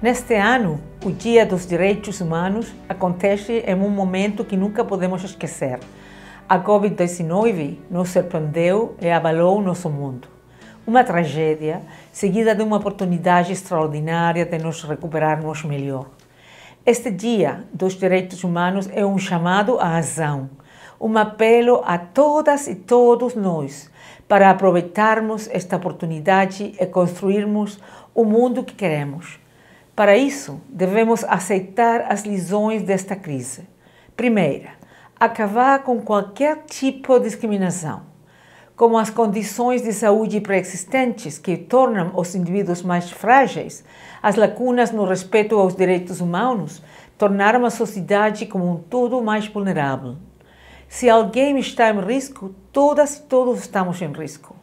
Neste ano, o Dia dos Direitos Humanos acontece em um momento que nunca podemos esquecer. A Covid-19 nos surpreendeu e abalou o nosso mundo. Uma tragédia seguida de uma oportunidade extraordinária de nos recuperarmos melhor. Este Dia dos Direitos Humanos é um chamado à ação, um apelo a todas e todos nós para aproveitarmos esta oportunidade e construirmos o mundo que queremos para isso, devemos aceitar as lições desta crise. Primeira, acabar com qualquer tipo de discriminação, como as condições de saúde pré-existentes que tornam os indivíduos mais frágeis, as lacunas no respeito aos direitos humanos tornaram a sociedade como um todo mais vulnerável. Se alguém está em risco, todas e todos estamos em risco.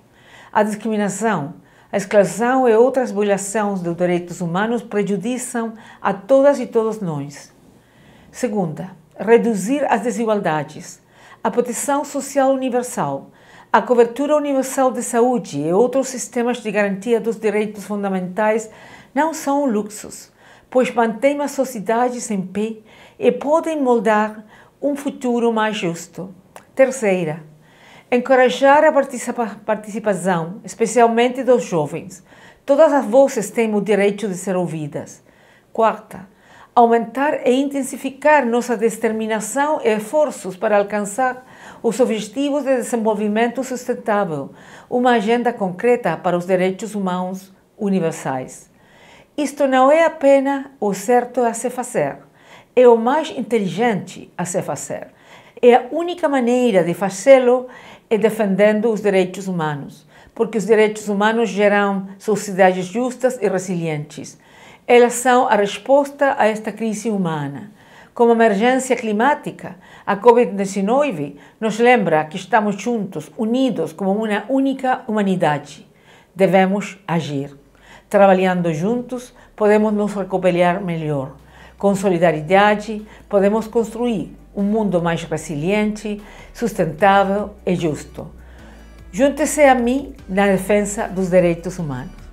A discriminação a exclusão e outras violações dos direitos humanos prejudicam a todas e todos nós. Segunda, reduzir as desigualdades, a proteção social universal, a cobertura universal de saúde e outros sistemas de garantia dos direitos fundamentais não são um pois mantêm as sociedades em pé e podem moldar um futuro mais justo. Terceira, Encorajar a participação, especialmente dos jovens. Todas as vozes têm o direito de ser ouvidas. Quarta, aumentar e intensificar nossa determinação e esforços para alcançar os Objetivos de Desenvolvimento Sustentável, uma agenda concreta para os direitos humanos universais. Isto não é apenas o certo a se fazer, é o mais inteligente a se fazer. É a única maneira de fazê-lo e defendendo os direitos humanos, porque os direitos humanos geram sociedades justas e resilientes. Elas são a resposta a esta crise humana. Como emergência climática, a Covid-19 nos lembra que estamos juntos, unidos como uma única humanidade. Devemos agir. Trabalhando juntos, podemos nos recuperar melhor. Com solidariedade, podemos construir um mundo mais resiliente, sustentável e justo. Junte-se a mim na defesa dos direitos humanos.